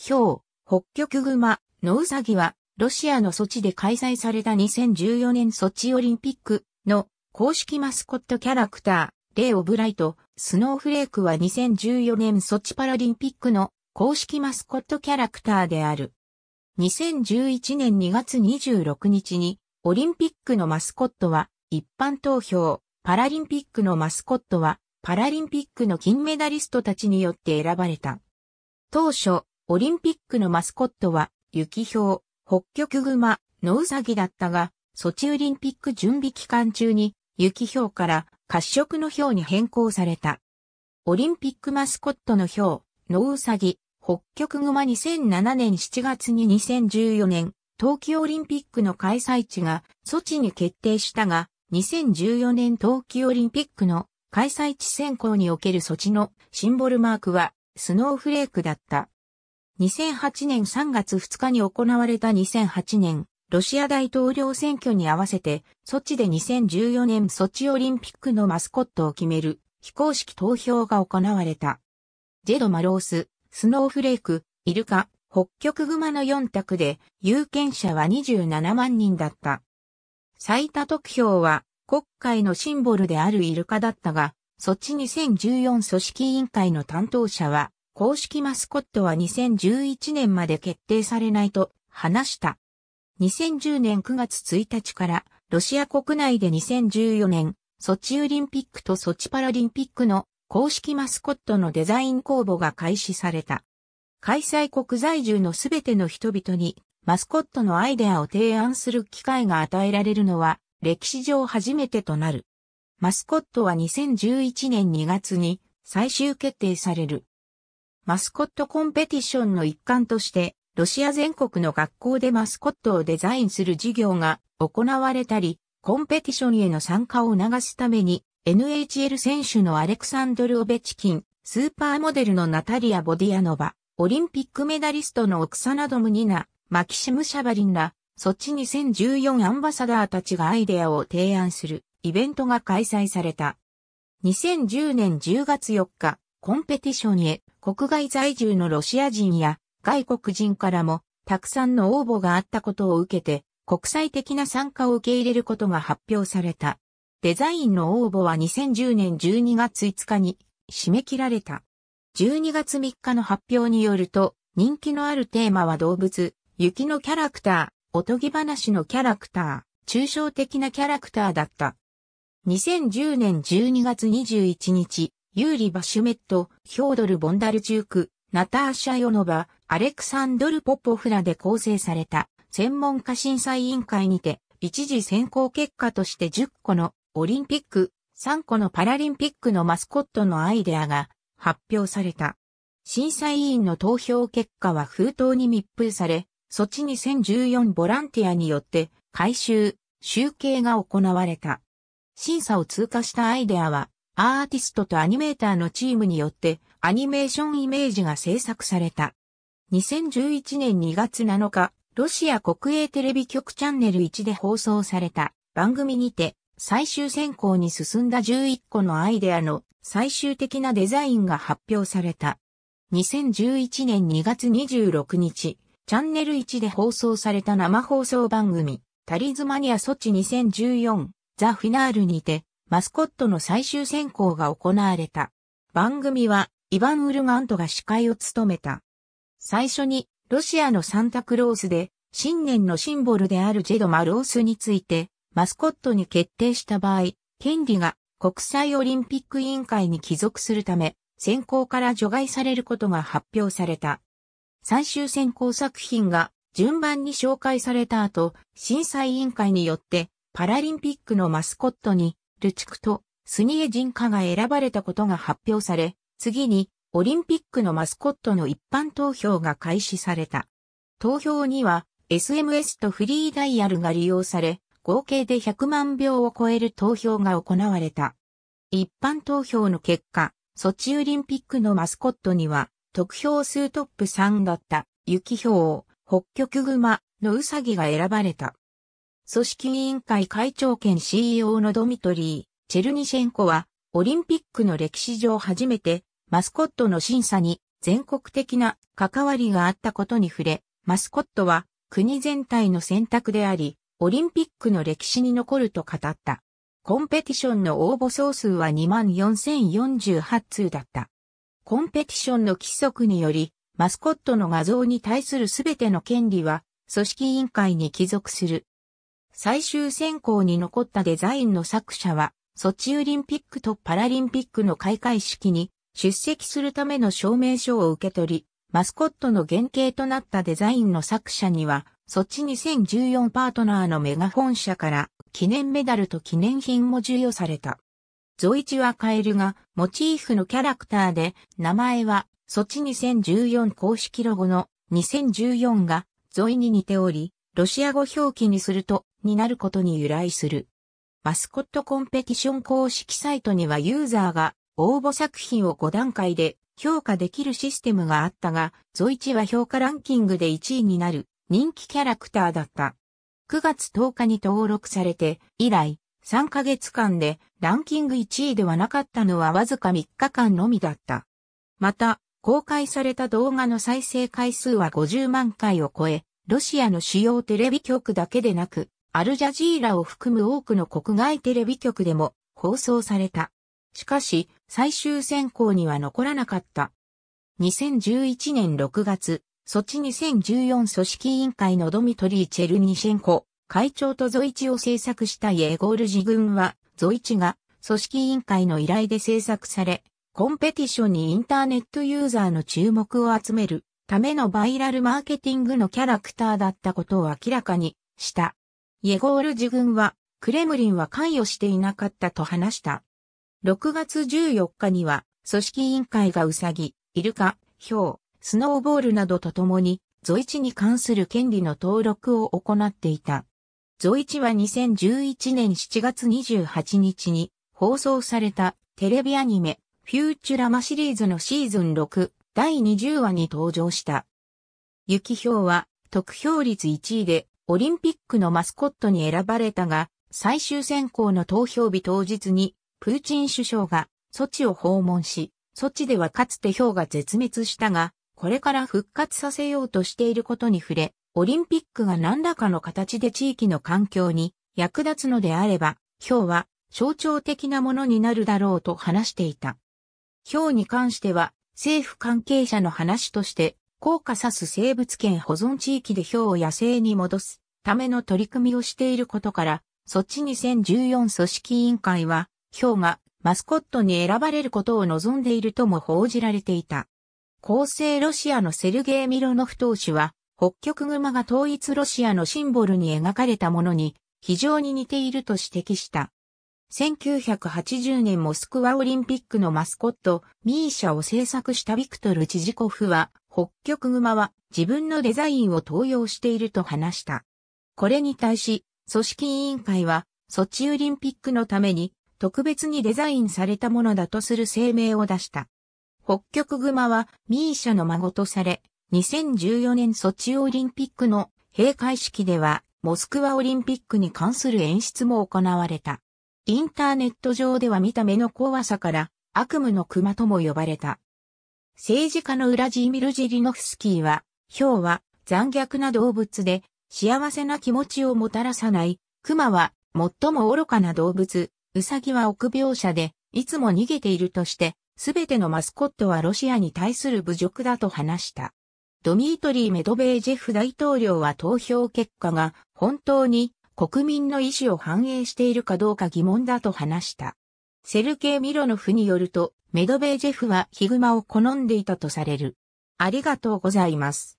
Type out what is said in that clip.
ヒョウ、北極グマ、ノウサギは、ロシアのソチで開催された2014年ソチオリンピックの公式マスコットキャラクター、レイ・オブライト、スノーフレークは2014年ソチパラリンピックの公式マスコットキャラクターである。2011年2月26日に、オリンピックのマスコットは一般投票、パラリンピックのマスコットはパラリンピックの金メダリストたちによって選ばれた。当初、オリンピックのマスコットは、雪氷、北極熊、ノウサギだったが、ソチオリンピック準備期間中に、雪氷から褐色の氷に変更された。オリンピックマスコットの氷、ノウサギ、北極熊2007年7月に2014年、冬季オリンピックの開催地が措置に決定したが、2014年冬季オリンピックの開催地選考における措置のシンボルマークはスノーフレークだった。2008年3月2日に行われた2008年、ロシア大統領選挙に合わせて、ソチで2014年ソチオリンピックのマスコットを決める非公式投票が行われた。ジェドマロース、スノーフレーク、イルカ、北極熊の4択で、有権者は27万人だった。最多得票は、国会のシンボルであるイルカだったが、ソチ2014組織委員会の担当者は、公式マスコットは2011年まで決定されないと話した。2010年9月1日からロシア国内で2014年ソチオリンピックとソチパラリンピックの公式マスコットのデザイン公募が開始された。開催国在住のすべての人々にマスコットのアイデアを提案する機会が与えられるのは歴史上初めてとなる。マスコットは2011年2月に最終決定される。マスコットコンペティションの一環として、ロシア全国の学校でマスコットをデザインする授業が行われたり、コンペティションへの参加を促すために、NHL 選手のアレクサンドル・オベチキン、スーパーモデルのナタリア・ボディアノバ、オリンピックメダリストのオクサナドムニナ、マキシム・シャバリンら、そっち2014アンバサダーたちがアイデアを提案するイベントが開催された。2010年10月4日、コンペティションへ国外在住のロシア人や外国人からもたくさんの応募があったことを受けて国際的な参加を受け入れることが発表された。デザインの応募は2010年12月5日に締め切られた。12月3日の発表によると、人気のあるテーマは動物、雪のキャラクター、おとぎ話のキャラクター、抽象的なキャラクターだった。2010年12月21日、ユーリ・バシュメット、ヒョードル・ボンダルチューク、ナターシャ・ヨノバ、アレクサンドル・ポポフラで構成された専門家審査委員会にて、一時選考結果として10個のオリンピック、3個のパラリンピックのマスコットのアイデアが発表された。審査委員の投票結果は封筒に密封され、措置2014ボランティアによって回収、集計が行われた。審査を通過したアイデアはアーティストとアニメーターのチームによってアニメーションイメージが制作された。2011年2月7日、ロシア国営テレビ局チャンネル1で放送された番組にて最終選考に進んだ11個のアイデアの最終的なデザインが発表された。2011年2月26日、チャンネル1で放送された生放送番組、タリズマニアソチ2014ザ・フィナールにて、マスコットの最終選考が行われた。番組は、イヴァン・ウルガントが司会を務めた。最初に、ロシアのサンタクロースで、新年のシンボルであるジェド・マロースについて、マスコットに決定した場合、権利が国際オリンピック委員会に帰属するため、選考から除外されることが発表された。最終選考作品が順番に紹介された後、審査委員会によってパラリンピックのマスコットにルチクとスニエジンカが選ばれたことが発表され、次にオリンピックのマスコットの一般投票が開始された。投票には SMS とフリーダイヤルが利用され、合計で100万票を超える投票が行われた。一般投票の結果、ソチオリンピックのマスコットには、得票数トップ3だった、雪氷、北極熊のウサギが選ばれた。組織委員会会長兼 CEO のドミトリー・チェルニシェンコは、オリンピックの歴史上初めて、マスコットの審査に全国的な関わりがあったことに触れ、マスコットは国全体の選択であり、オリンピックの歴史に残ると語った。コンペティションの応募総数は24,048通だった。コンペティションの規則により、マスコットの画像に対するすべての権利は、組織委員会に帰属する最終選考に残ったデザインの作者は、ソチオリンピックとパラリンピックの開会式に出席するための証明書を受け取り、マスコットの原型となったデザインの作者には、ソチ2014パートナーのメガ本社から記念メダルと記念品も授与された。ゾイチはカエルがモチーフのキャラクターで、名前はソチ2014公式ロゴの2014がゾイに似ており、ロシア語表記にするとになることに由来する。マスコットコンペティション公式サイトにはユーザーが応募作品を5段階で評価できるシステムがあったが、ゾイチは評価ランキングで1位になる人気キャラクターだった。9月10日に登録されて以来、3ヶ月間でランキング1位ではなかったのはわずか3日間のみだった。また、公開された動画の再生回数は50万回を超え、ロシアの主要テレビ局だけでなく、アルジャジーラを含む多くの国外テレビ局でも放送された。しかし、最終選考には残らなかった。2011年6月、ソチ2014組織委員会のドミトリー・チェルニシェンコ、会長とゾイチを制作したイエゴールジ軍は、ゾイチが組織委員会の依頼で制作され、コンペティションにインターネットユーザーの注目を集めるためのバイラルマーケティングのキャラクターだったことを明らかにした。イェゴール自軍は、クレムリンは関与していなかったと話した。6月14日には、組織委員会がウサギ、イルカ、ヒョウ、スノーボールなどと共に、ゾイチに関する権利の登録を行っていた。ゾイチは2011年7月28日に放送されたテレビアニメ、フューチュラマシリーズのシーズン6第20話に登場した。ユキヒョウは得票率1位でオリンピックのマスコットに選ばれたが、最終選考の投票日当日に、プーチン首相がソチを訪問し、ソチではかつて氷が絶滅したが、これから復活させようとしていることに触れ、オリンピックが何らかの形で地域の環境に役立つのであれば、氷は象徴的なものになるだろうと話していた。氷に関しては、政府関係者の話として、高価さす生物圏保存地域でヒョウを野生に戻すための取り組みをしていることから、そっち2014組織委員会は、ヒョウがマスコットに選ばれることを望んでいるとも報じられていた。公正ロシアのセルゲイ・ミロノフ党首は、北極熊が統一ロシアのシンボルに描かれたものに非常に似ていると指摘した。1980年モスクワオリンピックのマスコット、ミーシャを制作したビクトル・チジコフは、北極熊は自分のデザインを登用していると話した。これに対し、組織委員会は、ソチオリンピックのために特別にデザインされたものだとする声明を出した。北極熊はミーシャの孫とされ、2014年ソチオリンピックの閉会式では、モスクワオリンピックに関する演出も行われた。インターネット上では見た目の怖さから悪夢の熊とも呼ばれた。政治家のウラジーミル・ジリノフスキーは、ヒョウは残虐な動物で幸せな気持ちをもたらさない。クマは最も愚かな動物。ウサギは臆病者で、いつも逃げているとして、すべてのマスコットはロシアに対する侮辱だと話した。ドミートリー・メドベージェフ大統領は投票結果が本当に国民の意思を反映しているかどうか疑問だと話した。セルケイ・ミロノフによると、メドベージェフはヒグマを好んでいたとされる。ありがとうございます。